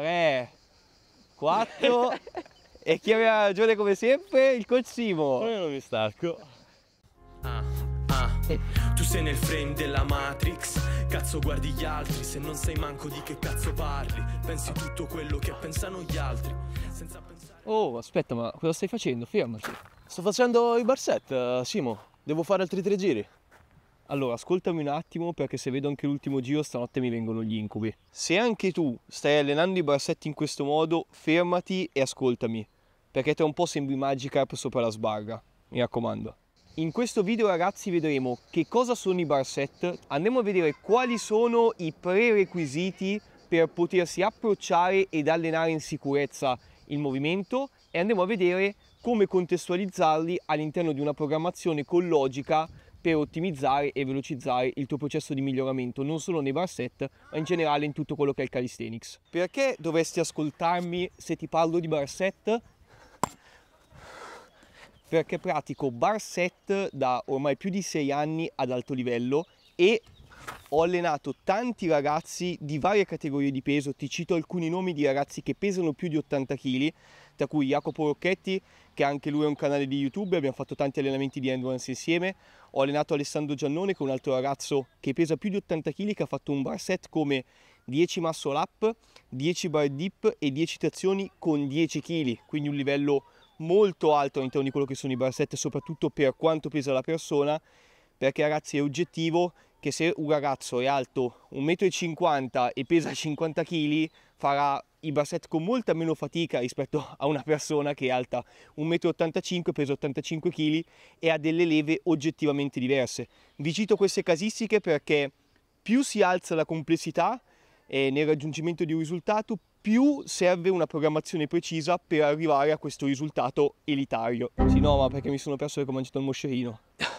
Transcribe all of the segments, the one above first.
3, 4 e chi aveva ragione come sempre? Il colsimo. Simo. Io non mi stacco. Ah, ah, tu sei nel frame della Matrix. Cazzo guardi gli altri, se non sai manco di che cazzo parli. Pensi tutto quello che pensano gli altri. Senza pensare... Oh, aspetta, ma cosa stai facendo? Fermati. Sto facendo i bar set, eh, Simo. Devo fare altri tre giri. Allora, ascoltami un attimo perché se vedo anche l'ultimo giro stanotte mi vengono gli incubi. Se anche tu stai allenando i brassetti in questo modo, fermati e ascoltami, perché tra un po' sembri Magikarp sopra la sbarra, mi raccomando. In questo video ragazzi vedremo che cosa sono i barset, andremo a vedere quali sono i prerequisiti per potersi approcciare ed allenare in sicurezza il movimento e andremo a vedere come contestualizzarli all'interno di una programmazione con logica per ottimizzare e velocizzare il tuo processo di miglioramento non solo nei bar set ma in generale in tutto quello che è il calisthenics. Perché dovresti ascoltarmi se ti parlo di bar set? Perché pratico bar set da ormai più di 6 anni ad alto livello e ho allenato tanti ragazzi di varie categorie di peso, ti cito alcuni nomi di ragazzi che pesano più di 80 kg, tra cui Jacopo Rocchetti, che anche lui ha un canale di YouTube, abbiamo fatto tanti allenamenti di endurance insieme, ho allenato Alessandro Giannone, che è un altro ragazzo che pesa più di 80 kg, che ha fatto un bar set come 10 muscle up, 10 bar dip e 10 trazioni con 10 kg, quindi un livello molto alto all'interno di quello che sono i bar set, soprattutto per quanto pesa la persona, perché ragazzi è oggettivo che se un ragazzo è alto 1,50 m e pesa 50 kg farà i basset con molta meno fatica rispetto a una persona che è alta 1,85 m, pesa 85 kg e ha delle leve oggettivamente diverse. Vi cito queste casistiche perché più si alza la complessità eh, nel raggiungimento di un risultato, più serve una programmazione precisa per arrivare a questo risultato elitario. Sì, no, ma perché mi sono perso che ho mangiato il moscerino.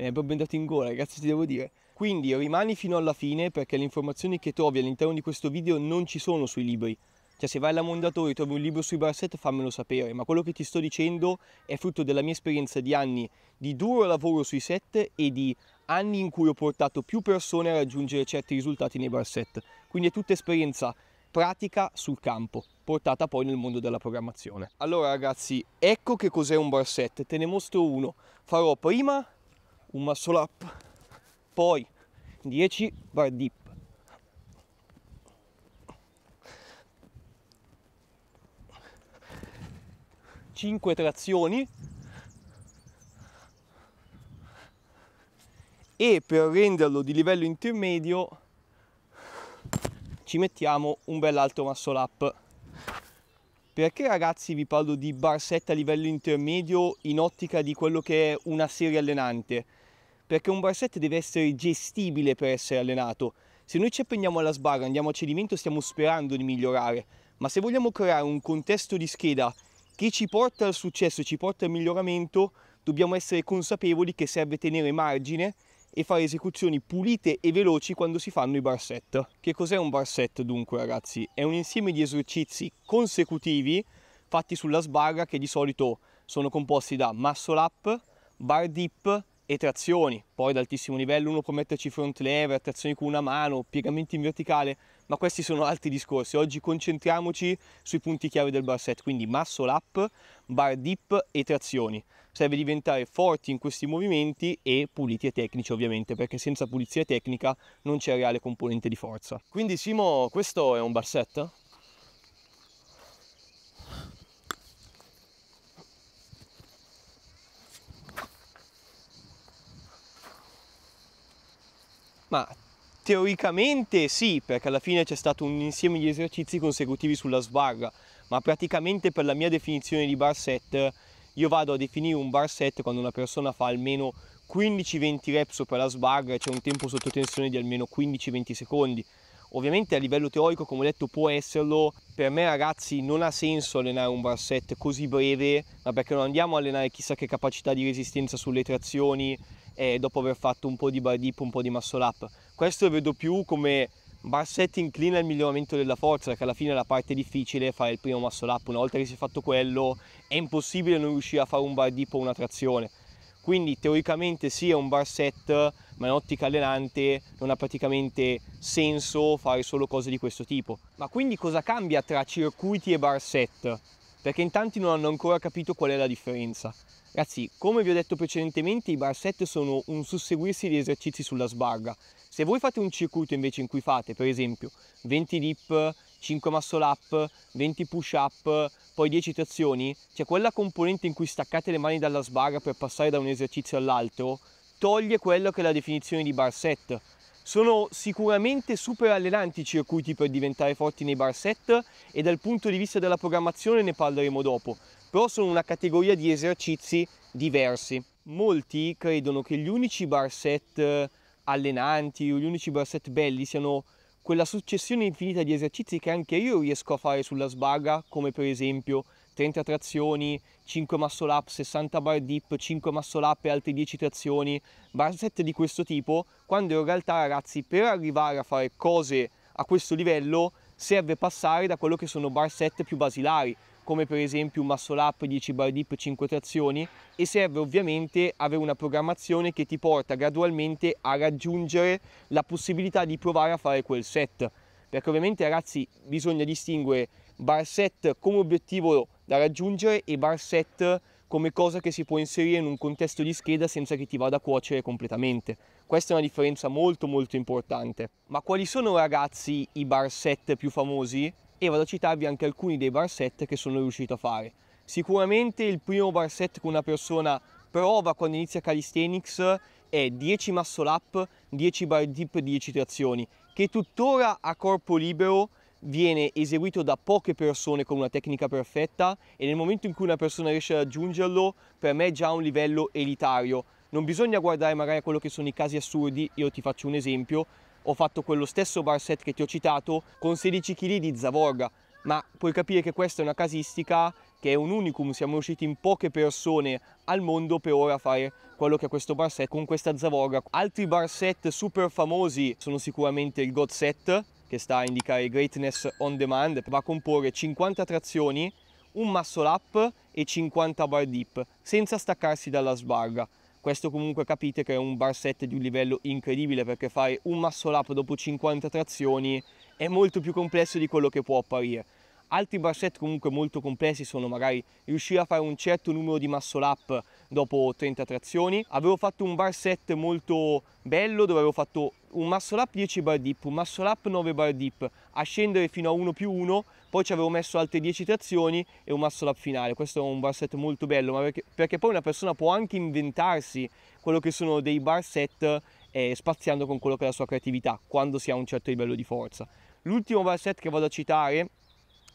ne eh, abbiamo andato in gola, ragazzi, ti devo dire. Quindi rimani fino alla fine perché le informazioni che trovi all'interno di questo video non ci sono sui libri. Cioè se vai alla Mondatorio e trovi un libro sui barset fammelo sapere, ma quello che ti sto dicendo è frutto della mia esperienza di anni di duro lavoro sui set e di anni in cui ho portato più persone a raggiungere certi risultati nei barset. Quindi è tutta esperienza pratica sul campo, portata poi nel mondo della programmazione. Allora ragazzi, ecco che cos'è un barset, te ne mostro uno. Farò prima un muscle up, poi 10 bar dip. Cinque trazioni e per renderlo di livello intermedio ci mettiamo un bel alto muscle up perché ragazzi vi parlo di bar set a livello intermedio in ottica di quello che è una serie allenante perché un bar set deve essere gestibile per essere allenato. Se noi ci appendiamo alla sbarra, andiamo a cedimento, stiamo sperando di migliorare, ma se vogliamo creare un contesto di scheda che ci porta al successo, ci porta al miglioramento, dobbiamo essere consapevoli che serve tenere margine e fare esecuzioni pulite e veloci quando si fanno i bar set. Che cos'è un bar set dunque ragazzi? È un insieme di esercizi consecutivi fatti sulla sbarra che di solito sono composti da muscle up, bar dip, e trazioni, poi ad altissimo livello uno può metterci front lever, trazioni con una mano, piegamenti in verticale, ma questi sono altri discorsi, oggi concentriamoci sui punti chiave del bar set, quindi muscle up, bar dip e trazioni, serve diventare forti in questi movimenti e puliti e tecnici ovviamente, perché senza pulizia tecnica non c'è reale componente di forza. Quindi Simo, questo è un bar set? Ma teoricamente sì, perché alla fine c'è stato un insieme di esercizi consecutivi sulla sbarra, ma praticamente per la mia definizione di bar set io vado a definire un bar set quando una persona fa almeno 15-20 reps sopra la sbarra e c'è un tempo sotto tensione di almeno 15-20 secondi. Ovviamente a livello teorico, come ho detto, può esserlo. Per me, ragazzi, non ha senso allenare un bar set così breve, ma perché non andiamo a allenare chissà che capacità di resistenza sulle trazioni, eh, dopo aver fatto un po' di bar dip, un po' di muscle up. Questo lo vedo più come bar set inclina il miglioramento della forza, perché alla fine la parte difficile è fare il primo muscle up. Una volta che si è fatto quello è impossibile non riuscire a fare un bar dip o una trazione. Quindi teoricamente sì è un bar set, ma in ottica allenante non ha praticamente senso fare solo cose di questo tipo. Ma quindi cosa cambia tra circuiti e bar set? Perché in tanti non hanno ancora capito qual è la differenza. Ragazzi, come vi ho detto precedentemente, i bar set sono un susseguirsi di esercizi sulla sbarra. Se voi fate un circuito invece in cui fate, per esempio, 20 dip, 5 muscle up, 20 push up, poi 10 trazioni, cioè quella componente in cui staccate le mani dalla sbarra per passare da un esercizio all'altro, toglie quello che è la definizione di bar set. Sono sicuramente super allenanti i circuiti per diventare forti nei bar set e dal punto di vista della programmazione ne parleremo dopo però sono una categoria di esercizi diversi. Molti credono che gli unici bar set eh, allenanti o gli unici bar set belli siano quella successione infinita di esercizi che anche io riesco a fare sulla sbarra, come per esempio 30 trazioni, 5 muscle up, 60 bar dip, 5 muscle up e altre 10 trazioni, bar set di questo tipo, quando in realtà ragazzi per arrivare a fare cose a questo livello serve passare da quello che sono bar set più basilari, come per esempio un muscle up 10 bar dip 5 trazioni e serve ovviamente avere una programmazione che ti porta gradualmente a raggiungere la possibilità di provare a fare quel set perché ovviamente ragazzi bisogna distinguere bar set come obiettivo da raggiungere e bar set come cosa che si può inserire in un contesto di scheda senza che ti vada a cuocere completamente. Questa è una differenza molto molto importante. Ma quali sono ragazzi i bar set più famosi? e vado a citarvi anche alcuni dei bar set che sono riuscito a fare. Sicuramente il primo bar set che una persona prova quando inizia calisthenics è 10 muscle up, 10 bar dip, 10 trazioni, che tuttora a corpo libero viene eseguito da poche persone con una tecnica perfetta e nel momento in cui una persona riesce ad raggiungerlo, per me è già un livello elitario. Non bisogna guardare magari a quello che sono i casi assurdi, io ti faccio un esempio, ho fatto quello stesso bar set che ti ho citato con 16 kg di zavorga, ma puoi capire che questa è una casistica che è un unicum, siamo riusciti in poche persone al mondo per ora a fare quello che è questo bar set con questa zavorga. Altri bar set super famosi sono sicuramente il God Set, che sta a indicare Greatness on Demand, va a comporre 50 trazioni, un muscle up e 50 bar dip, senza staccarsi dalla sbarga questo comunque capite che è un bar set di un livello incredibile perché fare un muscle up dopo 50 trazioni è molto più complesso di quello che può apparire. Altri bar set comunque molto complessi sono magari riuscire a fare un certo numero di muscle up dopo 30 trazioni. Avevo fatto un bar set molto bello dove avevo fatto un muscle up 10 bar dip, un muscle up 9 bar dip, a scendere fino a 1 più 1, poi ci avevo messo altre 10 trazioni e un muscle up finale, questo è un bar set molto bello, perché, perché, poi una persona può anche inventarsi quello che sono dei bar set eh, spaziando con quello che è la sua creatività, quando si ha un certo livello di forza. L'ultimo bar set che vado a citare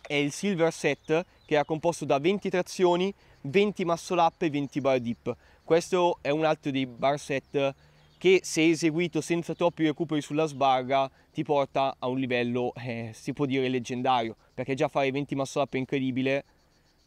è il Silver Set che era composto da 20 trazioni, 20 muscle up e 20 bar dip. Questo è un altro dei bar set che se eseguito senza troppi recuperi sulla sbarra ti porta a un livello, eh, si può dire, leggendario, perché già fare 20 muscle up è incredibile,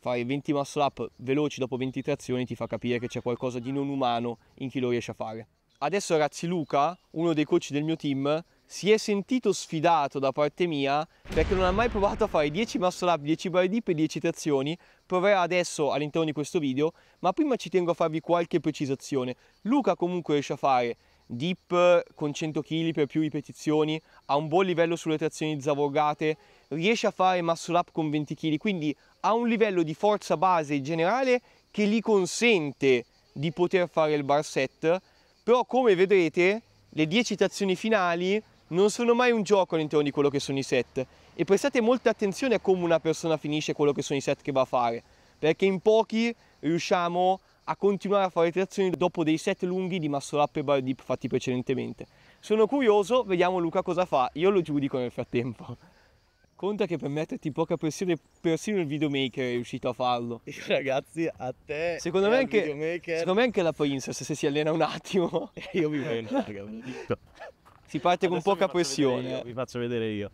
fare 20 muscle up veloci dopo 20 trazioni ti fa capire che c'è qualcosa di non umano in chi lo riesce a fare. Adesso Razzi Luca, uno dei coach del mio team, si è sentito sfidato da parte mia perché non ha mai provato a fare 10 muscle up, 10 bar dip e 10 trazioni. Proverà adesso all'interno di questo video, ma prima ci tengo a farvi qualche precisazione. Luca comunque riesce a fare dip con 100 kg per più ripetizioni, ha un buon livello sulle trazioni zavorgate, riesce a fare muscle up con 20 kg, quindi ha un livello di forza base generale che gli consente di poter fare il bar set, però come vedrete le 10 trazioni finali non sono mai un gioco all'interno di quello che sono i set e prestate molta attenzione a come una persona finisce quello che sono i set che va a fare perché in pochi riusciamo a continuare a fare trazioni dopo dei set lunghi di muscle up e bar dip fatti precedentemente sono curioso, vediamo Luca cosa fa, io lo giudico nel frattempo conta che per metterti poca pressione persino il videomaker è riuscito a farlo ragazzi a te secondo me anche videomaker... secondo me anche la princess se si allena un attimo io mi prendo raga ve lo dico si parte con poca pressione. vi faccio vedere io.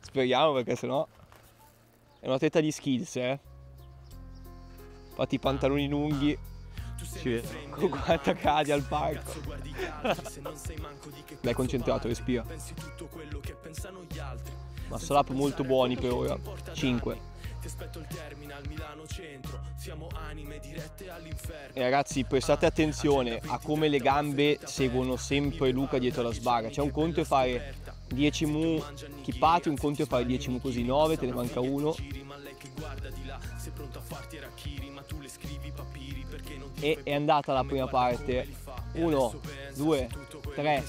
Speriamo perché sennò è una tetta di skills, eh. Fatti i pantaloni lunghi. Ci con 40 gradi al parco. Dai concentrato, respira. Ma solap molto buoni per ora. 5. Ti aspetto il terminal Milano Centro. Siamo anime dirette all'inferno. Eh, ragazzi, prestate ah, attenzione a come le gambe seguono sempre Luca dietro la sbarra. C'è un conto e fare 10 mu chippati, un conto e fare 10 mu così 9, te ne manca uno. E è andata la prima parte. 1, 2, 3,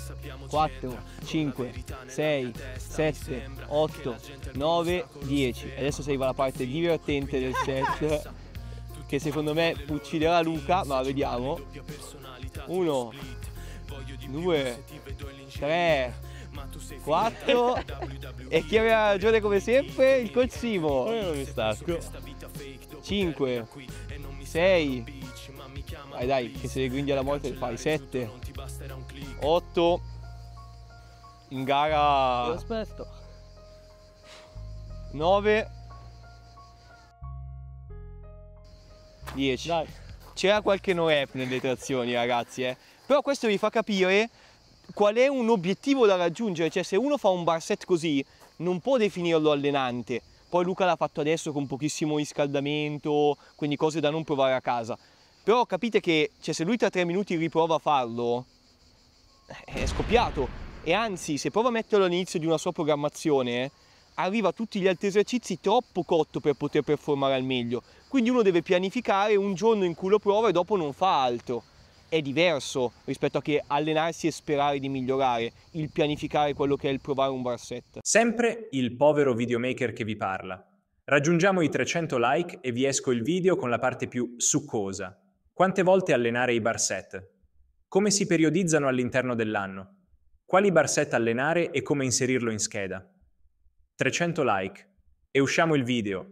4, 5, 6, 7, 8, 9, 10. Adesso si arriva alla parte divertente del set che secondo me ucciderà Luca, ma vediamo. 1, 2, 3, 4 e chi aveva ragione come sempre il colsivo io non mi stacco 5 6 dai dai che se le guidi alla morte fai 7 8 in gara. aspetto. 9 10 Dai. C'era qualche no rap nelle trazioni, ragazzi, eh. Però questo vi fa capire qual è un obiettivo da raggiungere, cioè se uno fa un bar set così non può definirlo allenante. Poi Luca l'ha fatto adesso con pochissimo riscaldamento, quindi cose da non provare a casa. Però capite che cioè, se lui tra tre minuti riprova a farlo, è scoppiato e anzi se prova a metterlo all'inizio di una sua programmazione eh, arriva a tutti gli altri esercizi troppo cotto per poter performare al meglio quindi uno deve pianificare un giorno in cui lo prova e dopo non fa altro è diverso rispetto a che allenarsi e sperare di migliorare il pianificare quello che è il provare un bar set sempre il povero videomaker che vi parla raggiungiamo i 300 like e vi esco il video con la parte più succosa quante volte allenare i bar set come si periodizzano all'interno dell'anno? Quali barset allenare e come inserirlo in scheda? 300 like e usciamo il video.